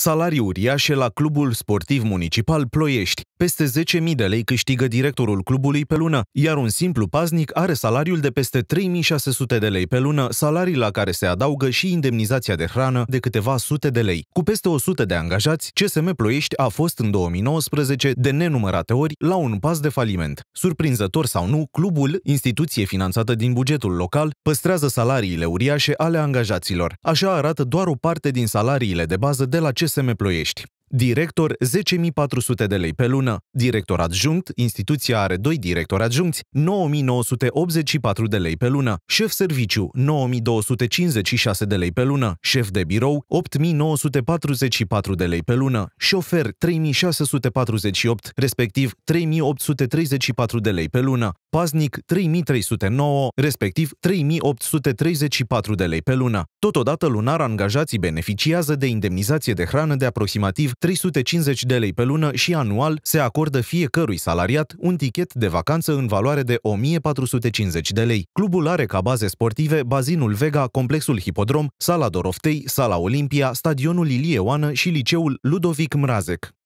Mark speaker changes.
Speaker 1: Salarii uriașe la Clubul Sportiv Municipal Ploiești. Peste 10.000 de lei câștigă directorul clubului pe lună, iar un simplu paznic are salariul de peste 3.600 de lei pe lună, salarii la care se adaugă și indemnizația de hrană de câteva sute de lei. Cu peste 100 de angajați, CSM Ploiești a fost în 2019 de nenumărate ori la un pas de faliment. Surprinzător sau nu, clubul, instituție finanțată din bugetul local, păstrează salariile uriașe ale angajaților. Așa arată doar o parte din salariile de bază de la CSM Ploiești. Director 10.400 de lei pe lună. Director adjunct, instituția are 2 directori adjuncți, 9.984 de lei pe lună. Șef serviciu, 9.256 de lei pe lună. Șef de birou, 8.944 de lei pe lună. Șofer, 3.648, respectiv 3.834 de lei pe lună paznic 3309, respectiv 3834 de lei pe lună. Totodată lunar angajații beneficiază de indemnizație de hrană de aproximativ 350 de lei pe lună și anual se acordă fiecărui salariat un tichet de vacanță în valoare de 1450 de lei. Clubul are ca baze sportive bazinul Vega, complexul Hipodrom, sala Doroftei, sala Olimpia, stadionul Ilie Oană și liceul Ludovic Mrazek.